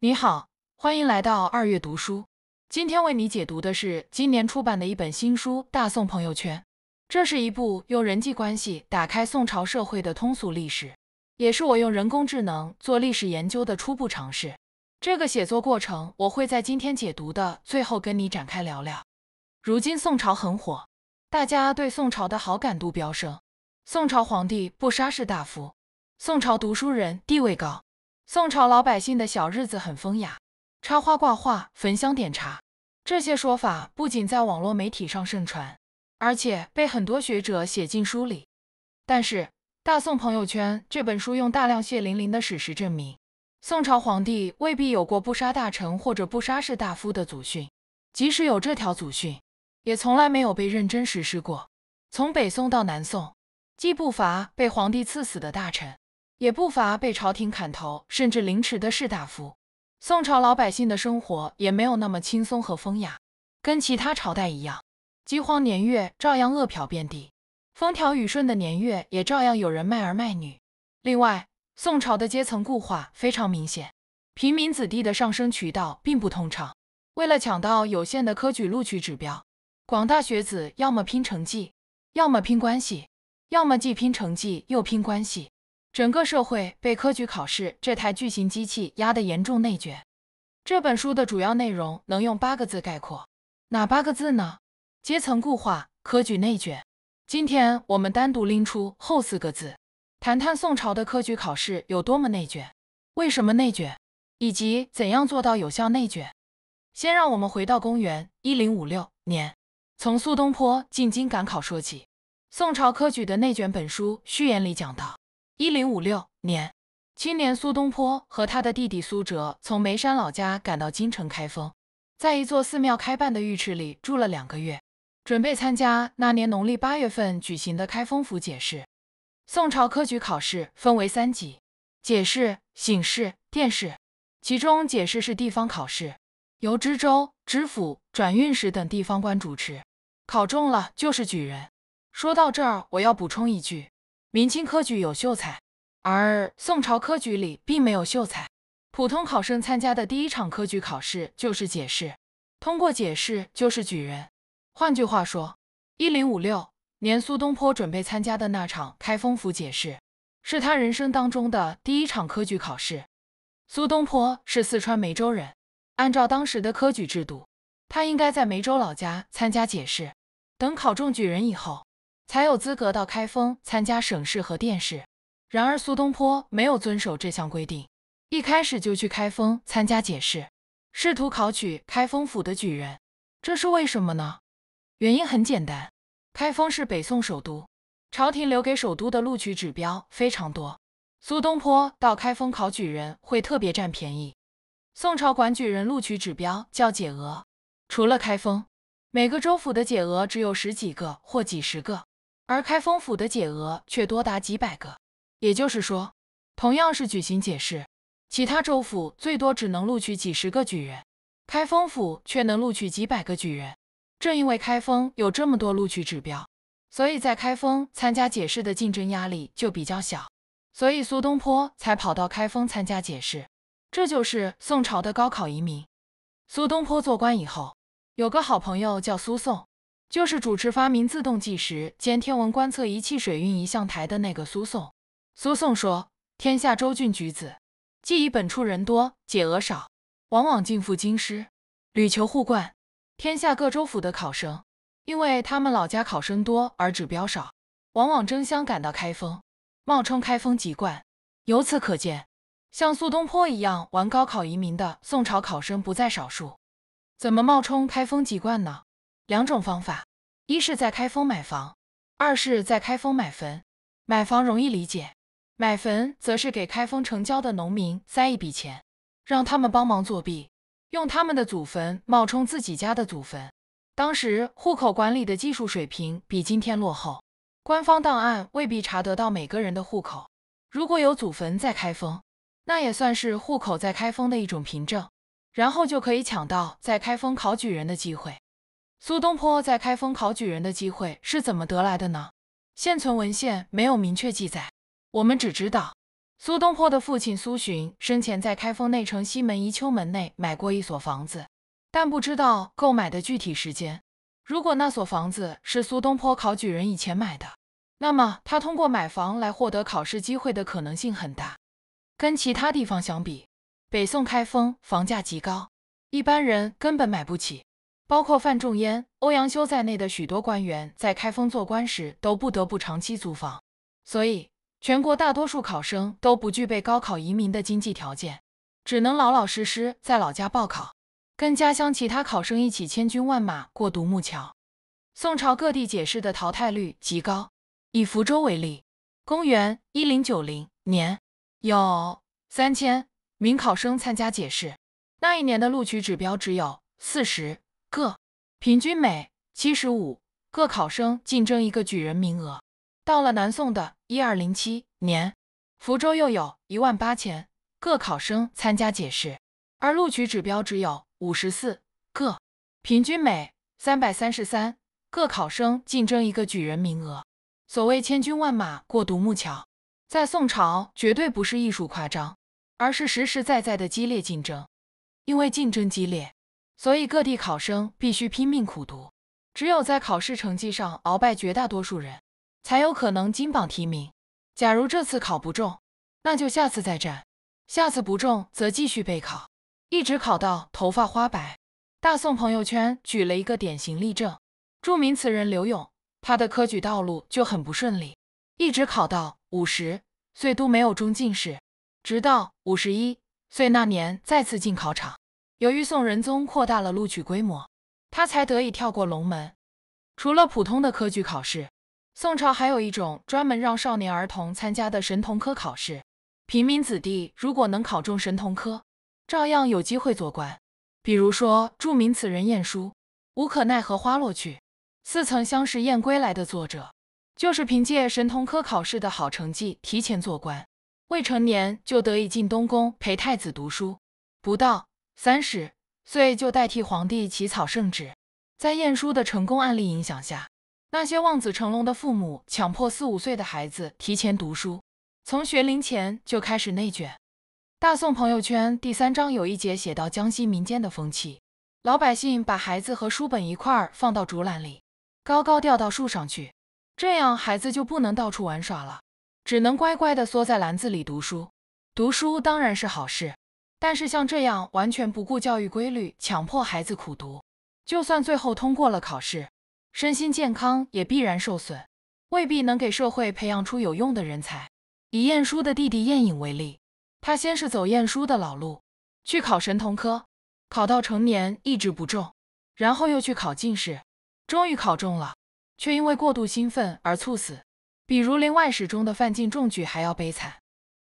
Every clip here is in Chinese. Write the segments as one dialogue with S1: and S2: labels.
S1: 你好，欢迎来到二月读书。今天为你解读的是今年出版的一本新书《大宋朋友圈》。这是一部用人际关系打开宋朝社会的通俗历史，也是我用人工智能做历史研究的初步尝试。这个写作过程，我会在今天解读的最后跟你展开聊聊。如今宋朝很火，大家对宋朝的好感度飙升。宋朝皇帝不杀士大夫，宋朝读书人地位高。宋朝老百姓的小日子很风雅，插花挂画、焚香点茶，这些说法不仅在网络媒体上盛传，而且被很多学者写进书里。但是，《大宋朋友圈》这本书用大量血淋淋的史实证明，宋朝皇帝未必有过不杀大臣或者不杀士大夫的祖训，即使有这条祖训，也从来没有被认真实施过。从北宋到南宋，既不乏被皇帝赐死的大臣。也不乏被朝廷砍头甚至凌迟的士大夫。宋朝老百姓的生活也没有那么轻松和风雅，跟其他朝代一样，饥荒年月照样饿殍遍地，风调雨顺的年月也照样有人卖儿卖女。另外，宋朝的阶层固化非常明显，平民子弟的上升渠道并不通畅。为了抢到有限的科举录取指标，广大学子要么拼成绩，要么拼关系，要么既拼成绩又拼关系。整个社会被科举考试这台巨型机器压得严重内卷。这本书的主要内容能用八个字概括，哪八个字呢？阶层固化，科举内卷。今天我们单独拎出后四个字，谈谈宋朝的科举考试有多么内卷，为什么内卷，以及怎样做到有效内卷。先让我们回到公元一零五六年，从苏东坡进京赶考说起。宋朝科举的内卷，本书序言里讲到。一零五六年，青年苏东坡和他的弟弟苏辙从眉山老家赶到京城开封，在一座寺庙开办的浴池里住了两个月，准备参加那年农历八月份举行的开封府解试。宋朝科举考试分为三级：解试、醒试、殿试。其中解试是地方考试，由知州、知府、转运使等地方官主持，考中了就是举人。说到这儿，我要补充一句。明清科举有秀才，而宋朝科举里并没有秀才。普通考生参加的第一场科举考试就是解试，通过解试就是举人。换句话说，一零五六年苏东坡准备参加的那场开封府解试，是他人生当中的第一场科举考试。苏东坡是四川眉州人，按照当时的科举制度，他应该在眉州老家参加解试，等考中举人以后。才有资格到开封参加省试和殿试。然而苏东坡没有遵守这项规定，一开始就去开封参加解试，试图考取开封府的举人。这是为什么呢？原因很简单，开封是北宋首都，朝廷留给首都的录取指标非常多，苏东坡到开封考举人会特别占便宜。宋朝管举人录取指标叫解额，除了开封，每个州府的解额只有十几个或几十个。而开封府的解额却多达几百个，也就是说，同样是举行解释，其他州府最多只能录取几十个举人，开封府却能录取几百个举人。正因为开封有这么多录取指标，所以在开封参加解释的竞争压力就比较小，所以苏东坡才跑到开封参加解释。这就是宋朝的高考移民。苏东坡做官以后，有个好朋友叫苏颂。就是主持发明自动计时兼天文观测仪器水运仪象台的那个苏颂。苏颂说：“天下州郡举子，既以本处人多，解额少，往往进赴京师，屡求互冠。天下各州府的考生，因为他们老家考生多而指标少，往往争相赶到开封，冒充开封籍贯。由此可见，像苏东坡一样玩高考移民的宋朝考生不在少数。怎么冒充开封籍贯呢？”两种方法，一是在开封买房，二是在开封买坟。买房容易理解，买坟则是给开封城郊的农民塞一笔钱，让他们帮忙作弊，用他们的祖坟冒充自己家的祖坟。当时户口管理的技术水平比今天落后，官方档案未必查得到每个人的户口。如果有祖坟在开封，那也算是户口在开封的一种凭证，然后就可以抢到在开封考举人的机会。苏东坡在开封考举人的机会是怎么得来的呢？现存文献没有明确记载，我们只知道苏东坡的父亲苏洵生前在开封内城西门宜秋门内买过一所房子，但不知道购买的具体时间。如果那所房子是苏东坡考举人以前买的，那么他通过买房来获得考试机会的可能性很大。跟其他地方相比，北宋开封房价极高，一般人根本买不起。包括范仲淹、欧阳修在内的许多官员，在开封做官时都不得不长期租房，所以全国大多数考生都不具备高考移民的经济条件，只能老老实实在老家报考，跟家乡其他考生一起千军万马过独木桥。宋朝各地解释的淘汰率极高，以福州为例，公元一零九零年有三千名考生参加解释，那一年的录取指标只有四十。个，平均每七十五个考生竞争一个举人名额。到了南宋的一二零七年，福州又有一万八千个考生参加解试，而录取指标只有五十四个，平均每三百三十三个考生竞争一个举人名额。所谓千军万马过独木桥，在宋朝绝对不是艺术夸张，而是实实在在的激烈竞争。因为竞争激烈。所以各地考生必须拼命苦读，只有在考试成绩上鳌拜绝大多数人，才有可能金榜题名。假如这次考不中，那就下次再战；下次不中，则继续备考，一直考到头发花白。大宋朋友圈举了一个典型例证：著名词人柳永，他的科举道路就很不顺利，一直考到五十岁都没有中进士，直到五十一岁那年再次进考场。由于宋仁宗扩大了录取规模，他才得以跳过龙门。除了普通的科举考试，宋朝还有一种专门让少年儿童参加的神童科考试。平民子弟如果能考中神童科，照样有机会做官。比如说，著名词人晏殊，“无可奈何花落去，似曾相识燕归来的作者，就是凭借神童科考试的好成绩提前做官，未成年就得以进东宫陪太子读书，不到。三十岁就代替皇帝起草圣旨，在晏殊的成功案例影响下，那些望子成龙的父母强迫四五岁的孩子提前读书，从学龄前就开始内卷。《大宋朋友圈》第三章有一节写到江西民间的风气，老百姓把孩子和书本一块儿放到竹篮里，高高吊到树上去，这样孩子就不能到处玩耍了，只能乖乖的缩在篮子里读书。读书当然是好事。但是像这样完全不顾教育规律，强迫孩子苦读，就算最后通过了考试，身心健康也必然受损，未必能给社会培养出有用的人才。以晏殊的弟弟晏颖为例，他先是走晏殊的老路，去考神童科，考到成年一直不中，然后又去考进士，终于考中了，却因为过度兴奋而猝死，比《儒林外史》中的范进中举还要悲惨。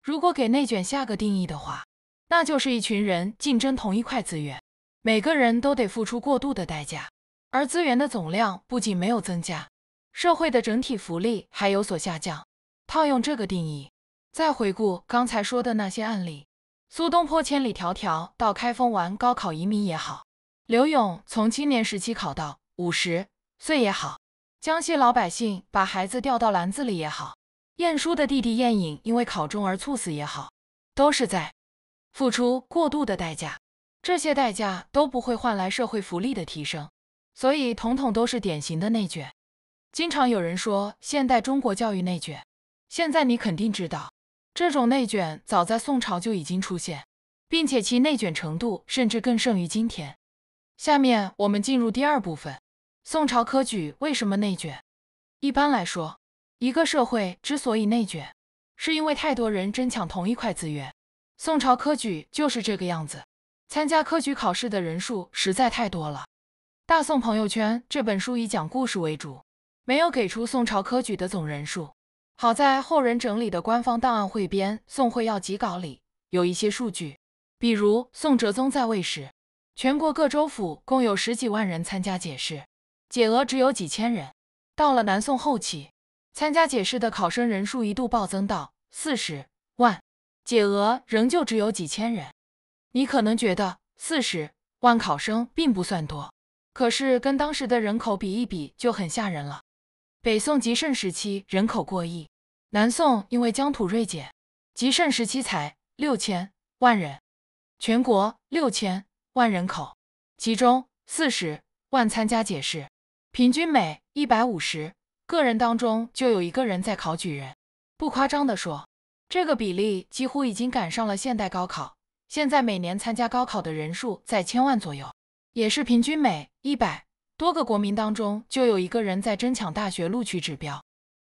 S1: 如果给内卷下个定义的话，那就是一群人竞争同一块资源，每个人都得付出过度的代价，而资源的总量不仅没有增加，社会的整体福利还有所下降。套用这个定义，再回顾刚才说的那些案例：苏东坡千里迢迢到开封玩高考移民也好，刘勇从青年时期考到五十岁也好，江西老百姓把孩子掉到篮子里也好，晏殊的弟弟晏颖因为考中而猝死也好，都是在。付出过度的代价，这些代价都不会换来社会福利的提升，所以统统都是典型的内卷。经常有人说现代中国教育内卷，现在你肯定知道，这种内卷早在宋朝就已经出现，并且其内卷程度甚至更胜于今天。下面我们进入第二部分：宋朝科举为什么内卷？一般来说，一个社会之所以内卷，是因为太多人争抢同一块资源。宋朝科举就是这个样子，参加科举考试的人数实在太多了。《大宋朋友圈》这本书以讲故事为主，没有给出宋朝科举的总人数。好在后人整理的官方档案汇编《宋会要集稿》里有一些数据，比如宋哲宗在位时，全国各州府共有十几万人参加解释，解额只有几千人。到了南宋后期，参加解释的考生人数一度暴增到四十。解额仍旧只有几千人，你可能觉得四十万考生并不算多，可是跟当时的人口比一比就很吓人了。北宋极盛时期人口过亿，南宋因为疆土锐减，极盛时期才六千万人，全国六千万人口，其中四十万参加解试，平均每一百五十个人当中就有一个人在考举人，不夸张地说。这个比例几乎已经赶上了现代高考。现在每年参加高考的人数在千万左右，也是平均每一百多个国民当中就有一个人在争抢大学录取指标。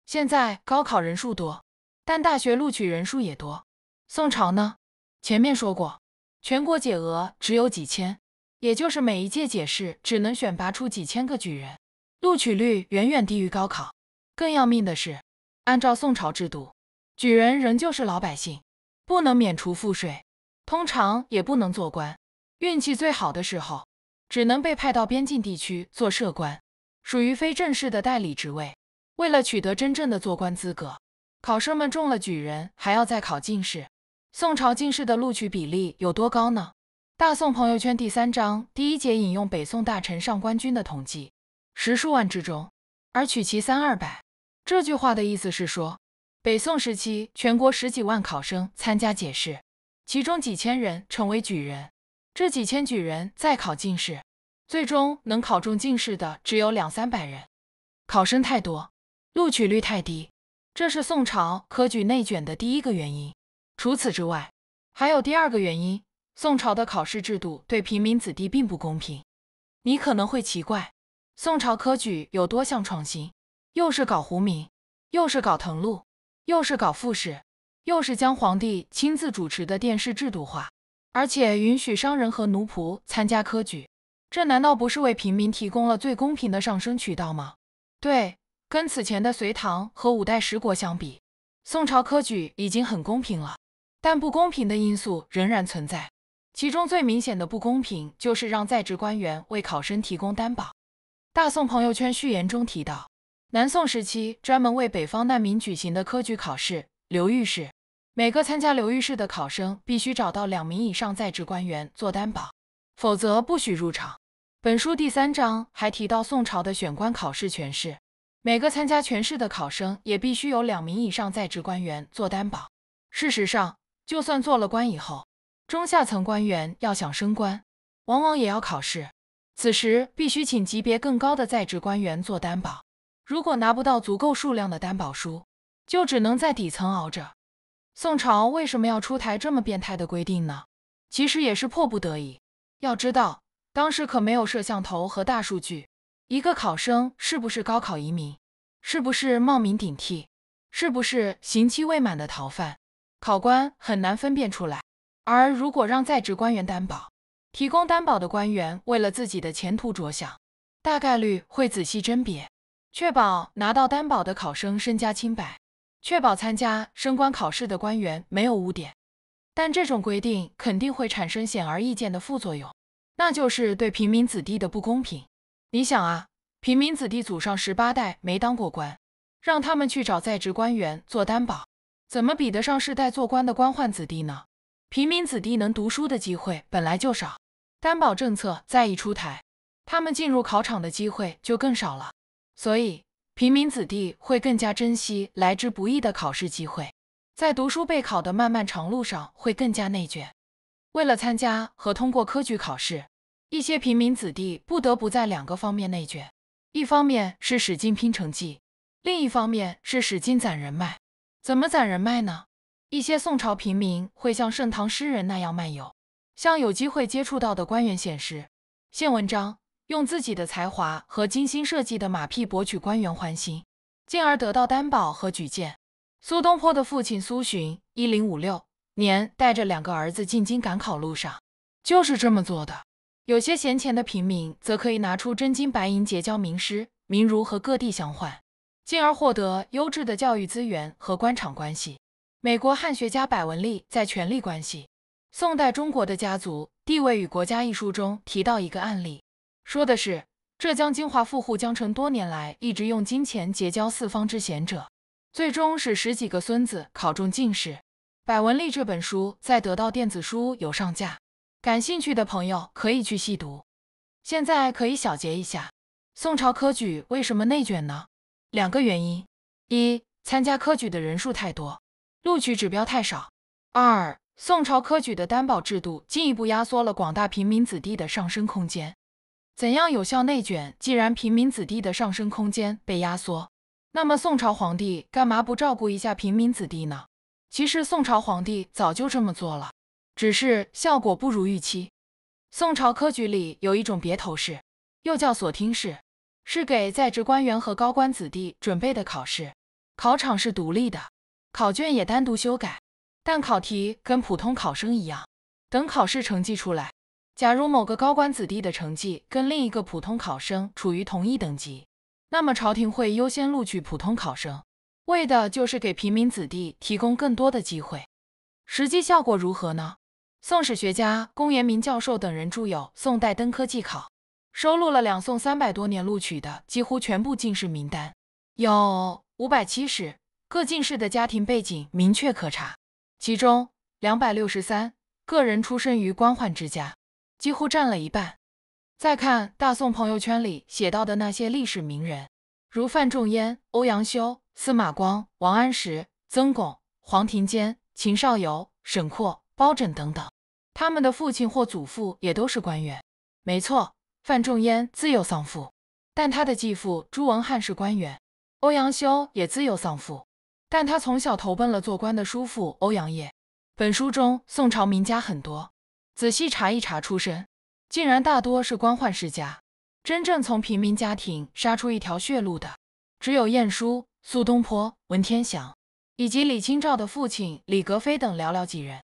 S1: 现在高考人数多，但大学录取人数也多。宋朝呢？前面说过，全国解额只有几千，也就是每一届解试只能选拔出几千个举人，录取率远远低于高考。更要命的是，按照宋朝制度。举人仍旧是老百姓，不能免除赋税，通常也不能做官。运气最好的时候，只能被派到边境地区做社官，属于非正式的代理职位。为了取得真正的做官资格，考生们中了举人，还要再考进士。宋朝进士的录取比例有多高呢？《大宋朋友圈》第三章第一节引用北宋大臣上官军的统计：“十数万之中，而取其三二百。”这句话的意思是说。北宋时期，全国十几万考生参加解试，其中几千人成为举人。这几千举人再考进士，最终能考中进士的只有两三百人。考生太多，录取率太低，这是宋朝科举内卷的第一个原因。除此之外，还有第二个原因：宋朝的考试制度对平民子弟并不公平。你可能会奇怪，宋朝科举有多项创新，又是搞胡名，又是搞誊录。又是搞复试，又是将皇帝亲自主持的殿试制度化，而且允许商人和奴仆参加科举，这难道不是为平民提供了最公平的上升渠道吗？对，跟此前的隋唐和五代十国相比，宋朝科举已经很公平了，但不公平的因素仍然存在。其中最明显的不公平就是让在职官员为考生提供担保。大宋朋友圈序言中提到。南宋时期，专门为北方难民举行的科举考试——流域试，每个参加流域试的考生必须找到两名以上在职官员做担保，否则不许入场。本书第三章还提到宋朝的选官考试——权试，每个参加权试的考生也必须有两名以上在职官员做担保。事实上，就算做了官以后，中下层官员要想升官，往往也要考试，此时必须请级别更高的在职官员做担保。如果拿不到足够数量的担保书，就只能在底层熬着。宋朝为什么要出台这么变态的规定呢？其实也是迫不得已。要知道，当时可没有摄像头和大数据，一个考生是不是高考移民，是不是冒名顶替，是不是刑期未满的逃犯，考官很难分辨出来。而如果让在职官员担保，提供担保的官员为了自己的前途着想，大概率会仔细甄别。确保拿到担保的考生身家清白，确保参加升官考试的官员没有污点。但这种规定肯定会产生显而易见的副作用，那就是对平民子弟的不公平。你想啊，平民子弟祖上十八代没当过官，让他们去找在职官员做担保，怎么比得上世代做官的官宦子弟呢？平民子弟能读书的机会本来就少，担保政策再一出台，他们进入考场的机会就更少了。所以，平民子弟会更加珍惜来之不易的考试机会，在读书备考的漫漫长路上会更加内卷。为了参加和通过科举考试，一些平民子弟不得不在两个方面内卷：一方面是使劲拼成绩，另一方面是使劲攒人脉。怎么攒人脉呢？一些宋朝平民会像盛唐诗人那样漫游，向有机会接触到的官员显示献文章。用自己的才华和精心设计的马屁博取官员欢心，进而得到担保和举荐。苏东坡的父亲苏洵，一零五六年带着两个儿子进京赶考，路上就是这么做的。有些闲钱的平民，则可以拿出真金白银结交名师名儒和各地相换，进而获得优质的教育资源和官场关系。美国汉学家柏文利在《权力关系：宋代中国的家族地位与国家》一书中提到一个案例。说的是浙江金华富户江城，多年来一直用金钱结交四方之贤者，最终使十几个孙子考中进士。《百文丽》这本书在得到电子书有上架，感兴趣的朋友可以去细读。现在可以小结一下：宋朝科举为什么内卷呢？两个原因：一、参加科举的人数太多，录取指标太少；二、宋朝科举的担保制度进一步压缩了广大平民子弟的上升空间。怎样有效内卷？既然平民子弟的上升空间被压缩，那么宋朝皇帝干嘛不照顾一下平民子弟呢？其实宋朝皇帝早就这么做了，只是效果不如预期。宋朝科举里有一种别头试，又叫锁厅试，是给在职官员和高官子弟准备的考试，考场是独立的，考卷也单独修改，但考题跟普通考生一样。等考试成绩出来。假如某个高官子弟的成绩跟另一个普通考生处于同一等级，那么朝廷会优先录取普通考生，为的就是给平民子弟提供更多的机会。实际效果如何呢？宋史学家龚延明教授等人著有《宋代登科记考》，收录了两宋三百多年录取的几乎全部进士名单，有五百七十个进士的家庭背景明确可查，其中两百六十三个人出生于官宦之家。几乎占了一半。再看大宋朋友圈里写到的那些历史名人，如范仲淹、欧阳修、司马光、王安石、曾巩、黄庭坚、秦少游、沈括、包拯等等，他们的父亲或祖父也都是官员。没错，范仲淹自幼丧父，但他的继父朱文翰是官员；欧阳修也自幼丧父，但他从小投奔了做官的叔父欧阳烨。本书中，宋朝名家很多。仔细查一查出身，竟然大多是官宦世家。真正从平民家庭杀出一条血路的，只有晏殊、苏东坡、文天祥以及李清照的父亲李格非等寥寥几人。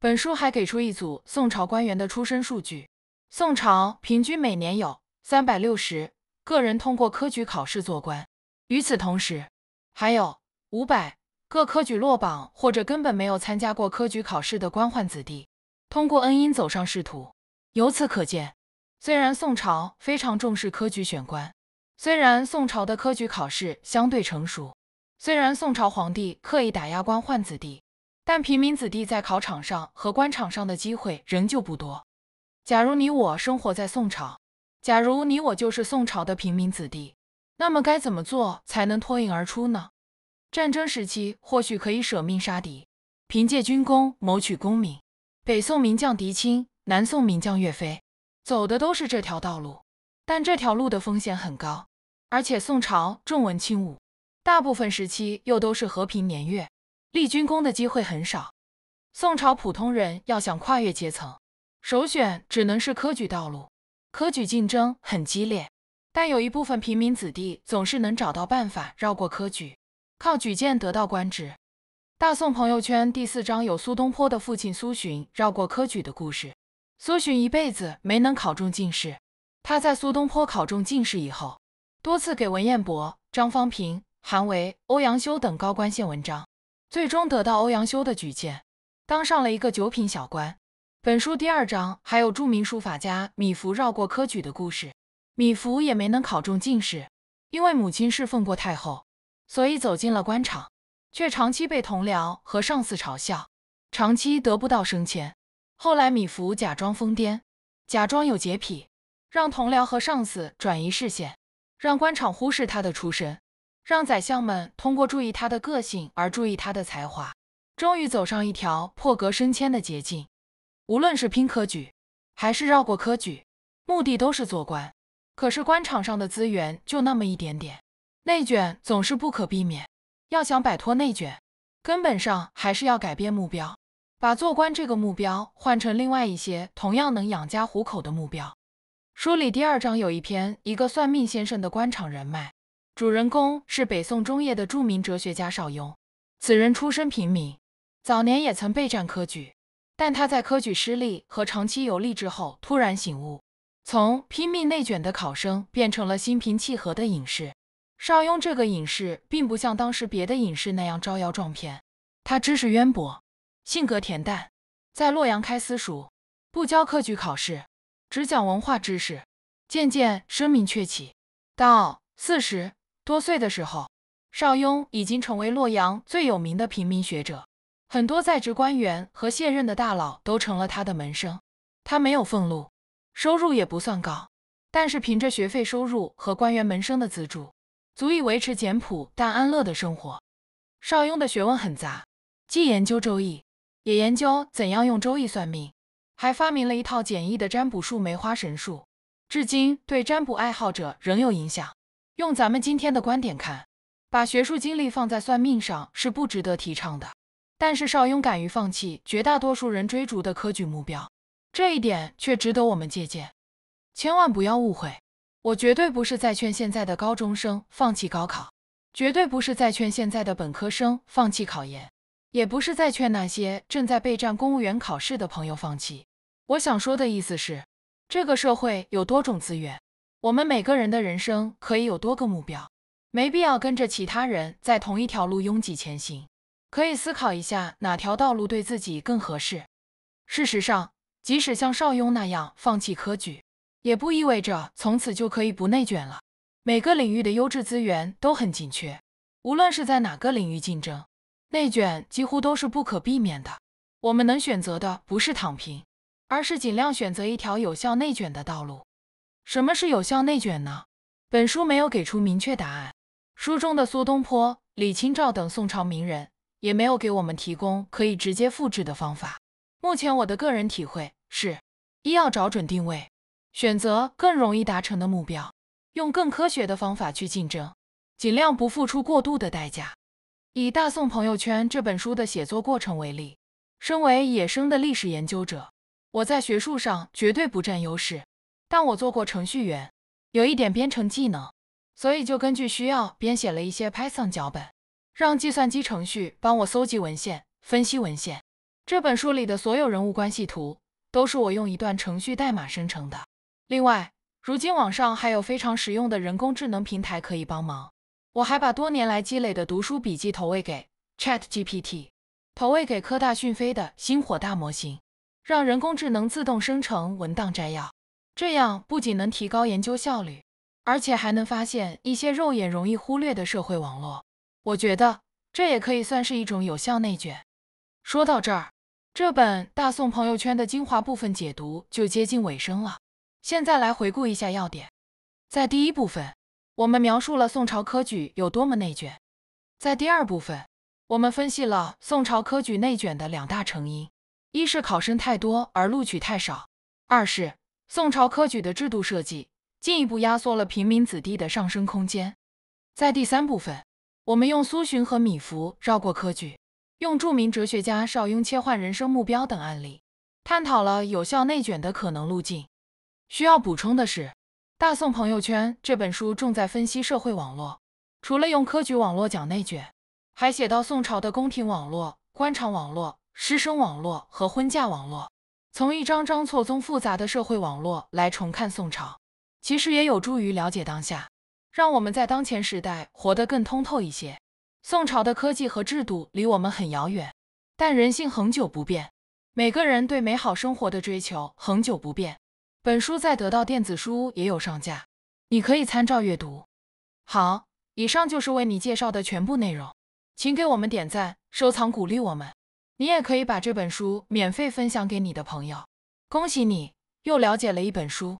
S1: 本书还给出一组宋朝官员的出身数据：宋朝平均每年有三百六十个人通过科举考试做官，与此同时，还有五百个科举落榜或者根本没有参加过科举考试的官宦子弟。通过恩荫走上仕途。由此可见，虽然宋朝非常重视科举选官，虽然宋朝的科举考试相对成熟，虽然宋朝皇帝刻意打压官宦子弟，但平民子弟在考场上和官场上的机会仍旧不多。假如你我生活在宋朝，假如你我就是宋朝的平民子弟，那么该怎么做才能脱颖而出呢？战争时期或许可以舍命杀敌，凭借军功谋取功名。北宋名将狄青，南宋名将岳飞，走的都是这条道路，但这条路的风险很高，而且宋朝重文轻武，大部分时期又都是和平年月，立军功的机会很少。宋朝普通人要想跨越阶层，首选只能是科举道路，科举竞争很激烈，但有一部分平民子弟总是能找到办法绕过科举，靠举荐得到官职。大宋朋友圈第四章有苏东坡的父亲苏洵绕过科举的故事。苏洵一辈子没能考中进士，他在苏东坡考中进士以后，多次给文彦博、张方平、韩维、欧阳修等高官献文章，最终得到欧阳修的举荐，当上了一个九品小官。本书第二章还有著名书法家米芾绕过科举的故事。米芾也没能考中进士，因为母亲侍奉过太后，所以走进了官场。却长期被同僚和上司嘲笑，长期得不到升迁。后来，米芾假装疯癫，假装有洁癖，让同僚和上司转移视线，让官场忽视他的出身，让宰相们通过注意他的个性而注意他的才华，终于走上一条破格升迁的捷径。无论是拼科举，还是绕过科举，目的都是做官。可是，官场上的资源就那么一点点，内卷总是不可避免。要想摆脱内卷，根本上还是要改变目标，把做官这个目标换成另外一些同样能养家糊口的目标。书里第二章有一篇，一个算命先生的官场人脉，主人公是北宋中叶的著名哲学家邵雍。此人出身平民，早年也曾备战科举，但他在科举失利和长期游历之后突然醒悟，从拼命内卷的考生变成了心平气和的隐士。邵雍这个隐士并不像当时别的隐士那样招摇撞骗，他知识渊博，性格恬淡，在洛阳开私塾，不教科举考试，只讲文化知识，渐渐声名鹊起。到四十多岁的时候，邵雍已经成为洛阳最有名的平民学者，很多在职官员和卸任的大佬都成了他的门生。他没有俸禄，收入也不算高，但是凭着学费收入和官员门生的资助。足以维持简朴但安乐的生活。邵雍的学问很杂，既研究《周易》，也研究怎样用《周易》算命，还发明了一套简易的占卜术——梅花神术，至今对占卜爱好者仍有影响。用咱们今天的观点看，把学术精力放在算命上是不值得提倡的。但是邵雍敢于放弃绝大多数人追逐的科举目标，这一点却值得我们借鉴。千万不要误会。我绝对不是在劝现在的高中生放弃高考，绝对不是在劝现在的本科生放弃考研，也不是在劝那些正在备战公务员考试的朋友放弃。我想说的意思是，这个社会有多种资源，我们每个人的人生可以有多个目标，没必要跟着其他人在同一条路拥挤前行。可以思考一下哪条道路对自己更合适。事实上，即使像邵雍那样放弃科举。也不意味着从此就可以不内卷了。每个领域的优质资源都很紧缺，无论是在哪个领域竞争，内卷几乎都是不可避免的。我们能选择的不是躺平，而是尽量选择一条有效内卷的道路。什么是有效内卷呢？本书没有给出明确答案，书中的苏东坡、李清照等宋朝名人也没有给我们提供可以直接复制的方法。目前我的个人体会是：一要找准定位。选择更容易达成的目标，用更科学的方法去竞争，尽量不付出过度的代价。以《大宋朋友圈》这本书的写作过程为例，身为野生的历史研究者，我在学术上绝对不占优势，但我做过程序员，有一点编程技能，所以就根据需要编写了一些 Python 脚本，让计算机程序帮我搜集文献、分析文献。这本书里的所有人物关系图都是我用一段程序代码生成的。另外，如今网上还有非常实用的人工智能平台可以帮忙。我还把多年来积累的读书笔记投喂给 Chat GPT，投喂给科大讯飞的星火大模型，让人工智能自动生成文档摘要。这样不仅能提高研究效率，而且还能发现一些肉眼容易忽略的社会网络。我觉得这也可以算是一种有效内卷。说到这儿，这本《大宋朋友圈》的精华部分解读就接近尾声了。现在来回顾一下要点。在第一部分，我们描述了宋朝科举有多么内卷。在第二部分，我们分析了宋朝科举内卷的两大成因：一是考生太多而录取太少；二是宋朝科举的制度设计进一步压缩了平民子弟的上升空间。在第三部分，我们用苏洵和米芾绕过科举，用著名哲学家邵雍切换人生目标等案例，探讨了有效内卷的可能路径。需要补充的是，《大宋朋友圈》这本书重在分析社会网络，除了用科举网络讲内卷，还写到宋朝的宫廷网络、官场网络、师生网络和婚嫁网络。从一张张错综复杂的社会网络来重看宋朝，其实也有助于了解当下，让我们在当前时代活得更通透一些。宋朝的科技和制度离我们很遥远，但人性恒久不变，每个人对美好生活的追求恒久不变。本书在得到电子书也有上架，你可以参照阅读。好，以上就是为你介绍的全部内容，请给我们点赞、收藏、鼓励我们。你也可以把这本书免费分享给你的朋友。恭喜你，又了解了一本书。